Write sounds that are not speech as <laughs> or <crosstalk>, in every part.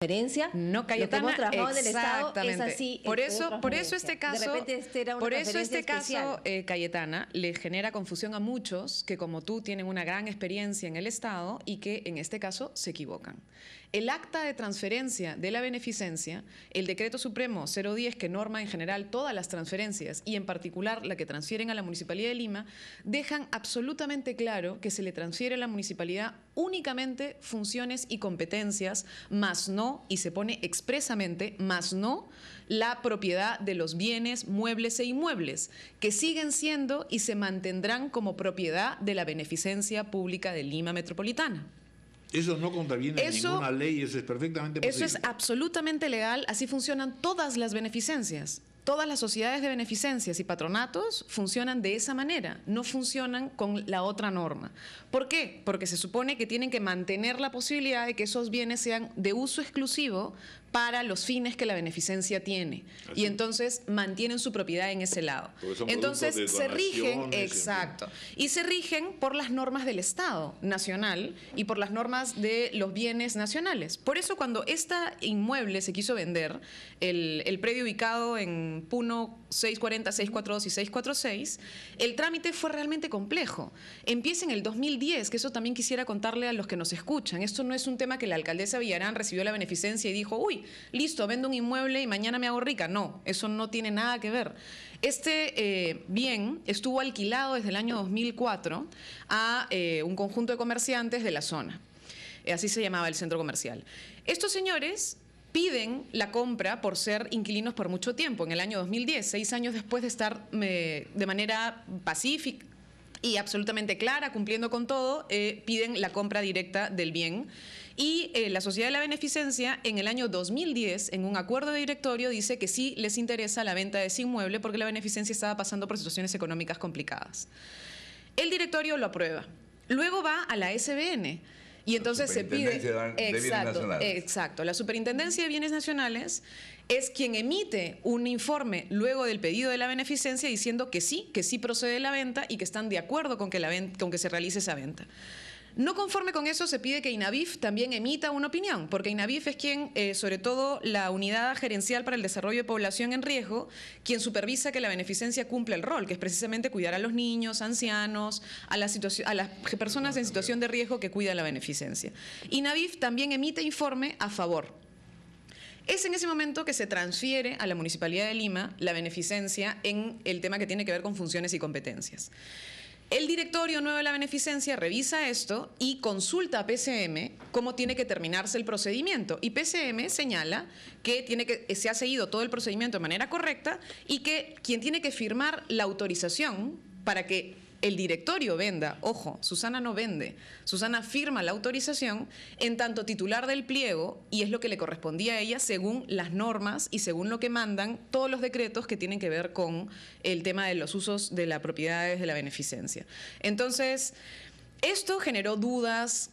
transferencia. No, Cayetana, exactamente. así, por eso, por eso este caso, este por eso este caso eh, Cayetana le genera confusión a muchos que como tú tienen una gran experiencia en el Estado y que en este caso se equivocan. El acta de transferencia de la beneficencia, el decreto supremo 010 que norma en general todas las transferencias y en particular la que transfieren a la municipalidad de Lima, dejan absolutamente claro que se le transfiere a la municipalidad únicamente funciones y competencias, más no y se pone expresamente, más no, la propiedad de los bienes, muebles e inmuebles, que siguen siendo y se mantendrán como propiedad de la beneficencia pública de Lima Metropolitana. Eso no contraviene ninguna ley, eso es perfectamente posible. Eso es absolutamente legal, así funcionan todas las beneficencias. Todas las sociedades de beneficencias y patronatos funcionan de esa manera, no funcionan con la otra norma. ¿Por qué? Porque se supone que tienen que mantener la posibilidad de que esos bienes sean de uso exclusivo para los fines que la beneficencia tiene. Ah, y entonces mantienen su propiedad en ese lado. Entonces se rigen, exacto, y se rigen por las normas del Estado nacional y por las normas de los bienes nacionales. Por eso cuando esta inmueble se quiso vender, el, el predio ubicado en Puno 640, 642 y 646, el trámite fue realmente complejo. Empieza en el 2010, que eso también quisiera contarle a los que nos escuchan. Esto no es un tema que la alcaldesa Villarán recibió la beneficencia y dijo, uy, listo, vendo un inmueble y mañana me hago rica. No, eso no tiene nada que ver. Este eh, bien estuvo alquilado desde el año 2004 a eh, un conjunto de comerciantes de la zona. Eh, así se llamaba el centro comercial. Estos señores piden la compra por ser inquilinos por mucho tiempo, en el año 2010, seis años después de estar de manera pacífica y absolutamente clara, cumpliendo con todo, piden la compra directa del bien y eh, la Sociedad de la Beneficencia en el año 2010, en un acuerdo de directorio, dice que sí les interesa la venta de ese inmueble porque la beneficencia estaba pasando por situaciones económicas complicadas. El directorio lo aprueba. Luego va a la SBN. Y entonces se pide. De exacto, exacto. La Superintendencia de Bienes Nacionales es quien emite un informe luego del pedido de la beneficencia diciendo que sí, que sí procede la venta y que están de acuerdo con que, con que se realice esa venta. No conforme con eso, se pide que INAVIF también emita una opinión, porque INAVIF es quien, eh, sobre todo la unidad gerencial para el desarrollo de población en riesgo, quien supervisa que la beneficencia cumpla el rol, que es precisamente cuidar a los niños, ancianos, a, a las personas en situación de riesgo que cuida la beneficencia. INAVIF también emite informe a favor es en ese momento que se transfiere a la Municipalidad de Lima la beneficencia en el tema que tiene que ver con funciones y competencias. El directorio nuevo de la beneficencia revisa esto y consulta a PCM cómo tiene que terminarse el procedimiento. Y PCM señala que, que eh, se ha seguido todo el procedimiento de manera correcta y que quien tiene que firmar la autorización para que el directorio venda, ojo, Susana no vende, Susana firma la autorización en tanto titular del pliego y es lo que le correspondía a ella según las normas y según lo que mandan todos los decretos que tienen que ver con el tema de los usos de las propiedades de la beneficencia. Entonces, esto generó dudas,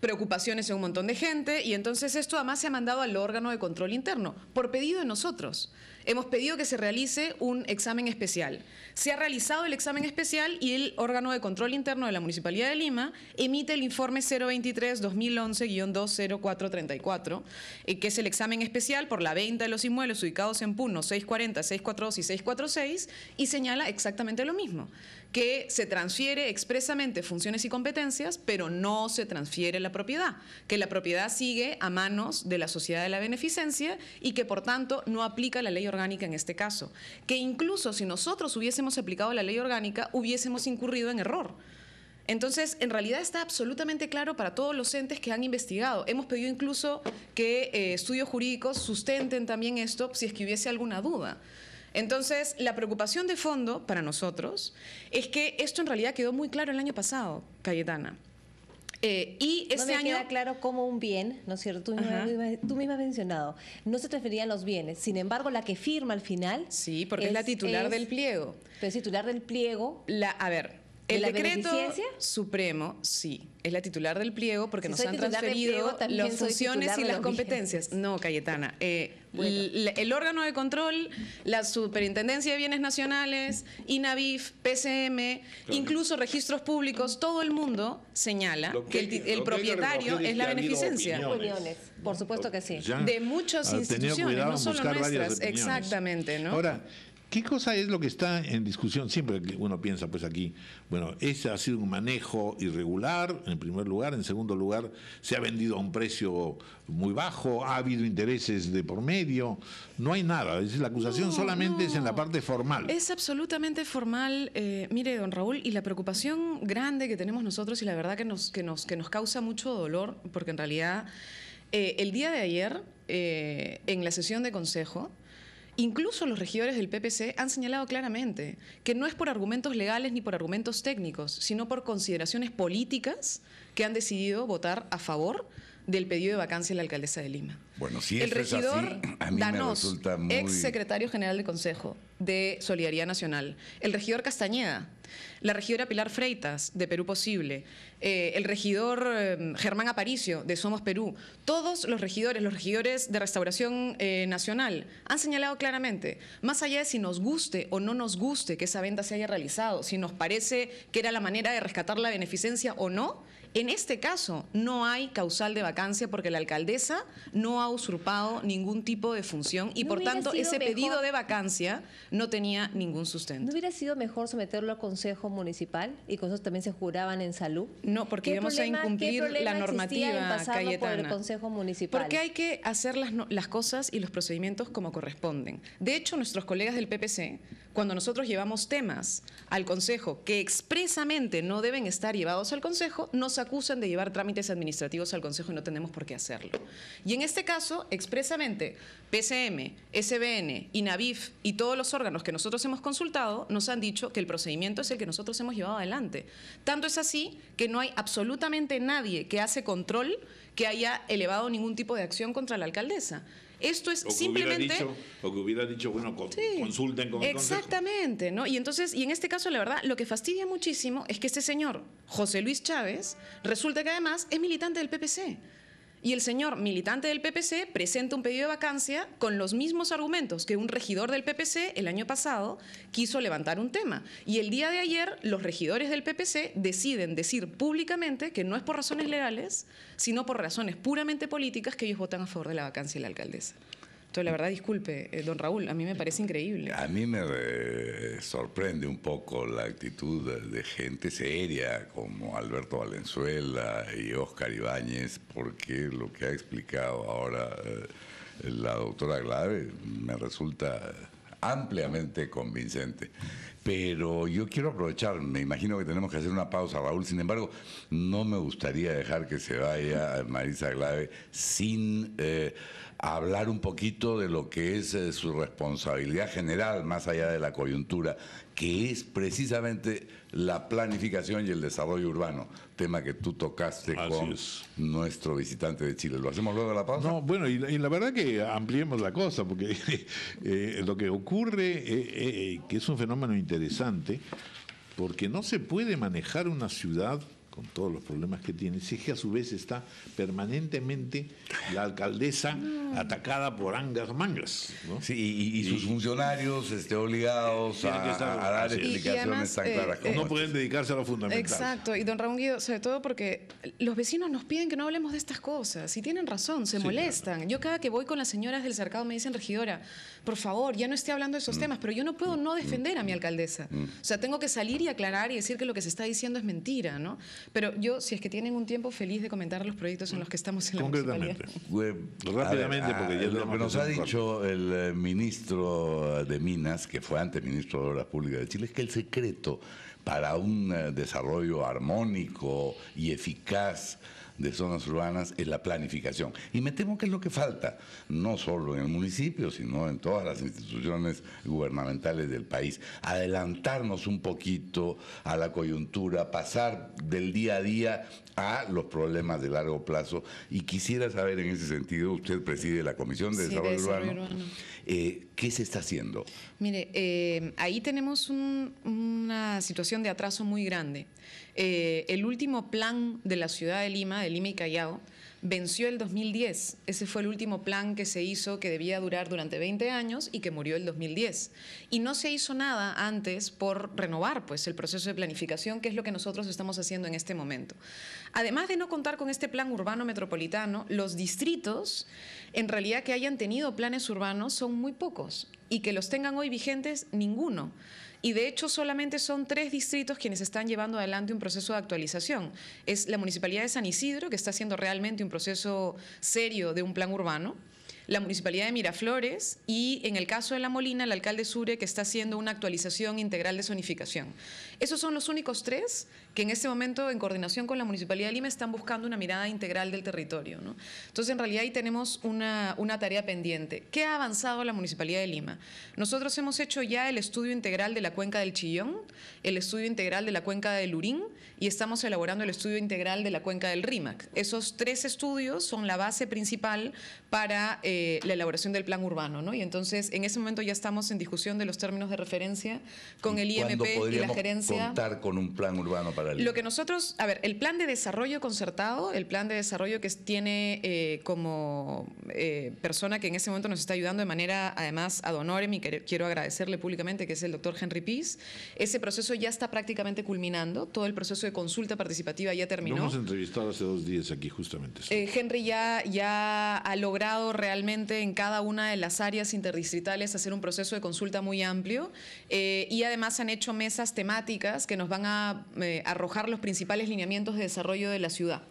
preocupaciones en un montón de gente y entonces esto además se ha mandado al órgano de control interno por pedido de nosotros. Hemos pedido que se realice un examen especial. Se ha realizado el examen especial y el órgano de control interno de la Municipalidad de Lima emite el informe 023-2011-20434, eh, que es el examen especial por la venta de los inmuebles ubicados en Puno 640, 642 y 646 y señala exactamente lo mismo, que se transfiere expresamente funciones y competencias, pero no se transfiere la propiedad, que la propiedad sigue a manos de la sociedad de la beneficencia y que por tanto no aplica la ley orgánica en este caso, que incluso si nosotros hubiésemos aplicado la ley orgánica, hubiésemos incurrido en error. Entonces, en realidad está absolutamente claro para todos los entes que han investigado. Hemos pedido incluso que eh, estudios jurídicos sustenten también esto si es que hubiese alguna duda. Entonces, la preocupación de fondo para nosotros es que esto en realidad quedó muy claro el año pasado, Cayetana. Eh, y este no me año... Queda claro como un bien, ¿no es cierto? Tú misma, tú misma, has mencionado, no se transferían los bienes, sin embargo la que firma al final... Sí, porque es, la titular del pliego. Pero es titular del pliego. La, a ver, el decreto supremo, sí, es la titular del pliego porque nos han transferido las funciones y las competencias. No, Cayetana. Eh, el, órgano de control, la Superintendencia de Bienes Nacionales, INAVIF, PCM, incluso registros públicos, todo el mundo señala que, el, propietario es, la beneficencia. Por supuesto que sí. de muchas ah, instituciones, no solo nuestras. Exactamente, ¿no? Ahora, ¿Qué cosa es lo que está en discusión? Siempre que uno piensa, pues aquí, bueno, ese ha sido un manejo irregular, en primer lugar. En segundo lugar, se ha vendido a un precio muy bajo, ha habido intereses de por medio. No hay nada. Es la acusación solamente es en la parte formal. Es absolutamente formal. Eh, mire, don Raúl, y la preocupación grande que tenemos nosotros y la verdad que nos, que nos, que nos causa mucho dolor, porque en realidad eh, el día de ayer, eh, en la sesión de consejo, Incluso los regidores del PPC han señalado claramente que no es por argumentos legales ni por argumentos técnicos, sino por consideraciones políticas que han decidido votar a favor del pedido de vacancia de la alcaldesa de Lima. Bueno, si el regidor es así, a mí Danos, muy... ex secretario general de Consejo de Solidaridad Nacional, el regidor Castañeda, la regidora Pilar Freitas de Perú Posible, eh, el regidor em, Germán Aparicio de Somos Perú, todos los regidores, los regidores de Restauración eh, Nacional han señalado claramente, más allá de si nos guste o no nos guste que esa venta se haya realizado, si nos parece que era la manera de rescatar la beneficencia o no, en este caso no hay causal de vacancia porque la alcaldesa no ha usurpado ningún tipo de función y por tanto ese pedido de vacancia no tenía ningún sustento. ¿No hubiera sido mejor someterlo al Consejo Municipal y con eso también se juraban en salud? No, porque íbamos a incumplir la normativa en Cayetana. Por el Consejo Municipal? Porque hay que hacer las, las cosas y los procedimientos como corresponden. De hecho, nuestros colegas del PPC cuando nosotros llevamos temas al Consejo que expresamente no deben estar llevados al Consejo, nos acusan de llevar trámites administrativos al Consejo y no tenemos por qué hacerlo. Y en este caso, expresamente, PCM, SBN, INAVIF y todos los órganos que nosotros hemos consultado nos han dicho que el procedimiento es el que nosotros hemos llevado adelante. Tanto es así que no hay absolutamente nadie que hace control que haya elevado ningún tipo de acción contra la alcaldesa. Esto es simplemente... hubiera dicho, bueno, consulten con Exactamente, ¿no? Y entonces, y en este caso, la verdad, lo que fastidia muchísimo es que este señor, José Luis Chávez, resulta que además es militante del PPC. Y el señor militante del PPC presenta un pedido de vacancia con los mismos argumentos que un regidor del PPC el año pasado quiso levantar un tema. Y el día de ayer los regidores del PPC deciden decir públicamente que no es por razones legales, sino por razones puramente políticas que ellos votan a favor de la vacancia de la alcaldesa. Entonces, la verdad, disculpe, eh, don Raúl, a mí me parece increíble. A mí me eh, sorprende un poco la actitud de gente seria como Alberto Valenzuela y Oscar Ibáñez, porque lo que ha explicado ahora eh, la doctora Glave me resulta ampliamente convincente. Pero yo quiero aprovechar, me imagino que tenemos que hacer una pausa, Raúl. Sin embargo, no me gustaría dejar que se vaya Marisa Glave sin hablar un poquito de lo que es eh, su responsabilidad general, más allá de la coyuntura, que es precisamente la planificación y el desarrollo urbano, tema que tú tocaste con nuestro visitante de Chile. ¿Lo hacemos luego de la pausa? No, bueno, y, la verdad que ampliemos la cosa, porque <laughs> eh, lo que ocurre, eh, que es un fenómeno interesante, porque no se puede manejar una ciudad con todos los problemas que tiene, si es que a su vez está permanentemente la alcaldesa atacada por angas mangas. ¿no? Sí, y, sus funcionarios este, obligados a, dar explicaciones tan claras. Eh, no pueden dedicarse a lo fundamental. Exacto, y don Raúl Guido, sobre todo porque los vecinos nos piden que no hablemos de estas cosas, y tienen razón, se molestan. Yo cada que voy con las señoras del cercado me dicen, regidora, por favor, ya no esté hablando de esos mm. temas, pero yo no puedo mm. no mm. defender a mi alcaldesa. O sea, tengo que salir y aclarar y decir que lo que se está diciendo es mentira, ¿no? Pero yo, si es que tienen un tiempo, feliz de comentar los proyectos en los que estamos en la Concretamente. Rápidamente, porque ya lo que nos ha dicho el eh, ministro de Minas, que fue antes ministro de Obras Públicas de Chile, es que el secreto para un eh, desarrollo armónico y eficaz de zonas urbanas es la planificación. Y me temo que es lo que falta, no solo en el municipio, sino en todas las instituciones gubernamentales del país. Adelantarnos un poquito a la coyuntura, pasar del día a día a los problemas de largo plazo. Y quisiera saber en ese sentido, usted preside la Comisión de Desarrollo, Urbano, eh, ¿qué se está haciendo? Mire, eh, ahí tenemos una situación de atraso muy grande. Eh, el último plan de la ciudad de Lima, Lima y Callao, venció el 2010. Ese fue el último plan que se hizo que debía durar durante 20 años y que murió el 2010. Y no se hizo nada antes por renovar pues, el proceso de planificación, que es lo que nosotros estamos haciendo en este momento. Además de no contar con este plan urbano metropolitano, los distritos, en realidad que hayan tenido planes urbanos, son muy pocos y que los tengan hoy vigentes, ninguno. Y de hecho solamente son tres distritos quienes están llevando adelante un proceso de actualización. Es la Municipalidad de San Isidro, que está haciendo realmente un proceso serio de un plan urbano, la Municipalidad de Miraflores y en el caso de La Molina, el alcalde Sure, que está haciendo una actualización integral de zonificación. Esos son los únicos tres que en este momento, en coordinación con la Municipalidad de Lima, están buscando una mirada integral del territorio. Entonces, en realidad ahí tenemos una, tarea pendiente. ¿Qué ha avanzado la Municipalidad de Lima? Nosotros hemos hecho ya el estudio integral de la cuenca del Chillón, el estudio integral de la cuenca del Urín... y estamos elaborando el estudio integral de la cuenca del Rímac. Esos tres estudios son la base principal para... Eh, eh, la elaboración del plan urbano, ¿no? Y entonces en ese momento ya estamos en discusión de los términos de referencia con el IMP y la gerencia. contar con un plan urbano para el Lo que nosotros, a ver, el plan de desarrollo concertado, el plan de desarrollo que tiene eh, como eh, persona que en ese momento nos está ayudando de manera además ad honorem y quiero agradecerle públicamente, que es el doctor Henry Pease, ese proceso ya está prácticamente culminando, todo el proceso de consulta participativa ya terminó. Lo hemos entrevistado hace dos días aquí justamente. Henry ya, ya ha logrado realmente en cada una de las áreas interdistritales hacer un proceso de consulta muy amplio eh, y además han hecho mesas temáticas que nos van a eh, arrojar los principales lineamientos de desarrollo de la ciudad.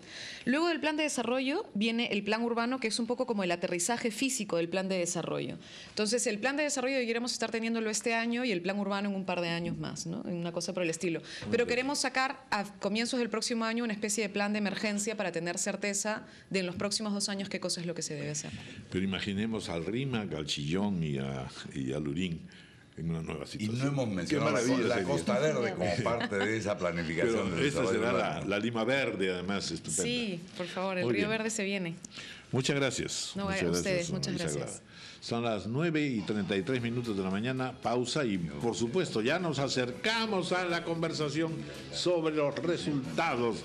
Luego del plan de desarrollo viene el plan urbano que es un poco como el aterrizaje físico del plan de desarrollo. Entonces el plan de desarrollo queremos estar teniéndolo este año y el plan urbano en un par de años más, ¿no? una cosa por el estilo. Pero queremos sacar a comienzos del próximo año una especie de plan de emergencia para tener certeza de en los próximos dos años qué cosa es lo que se debe hacer. Pero imaginemos al RIMAC, al Chillón y a, y a Lurín en una nueva situación. Y no hemos mencionado la Costa Verde como parte de esa planificación. Pero esa será la, Lima Verde, además, estupenda. Sí, por favor, el Río Verde se viene. Muchas gracias. No, muchas a ustedes, muchas gracias. Son las 9 y 33 minutos de la mañana, pausa y por supuesto ya nos acercamos a la conversación sobre los resultados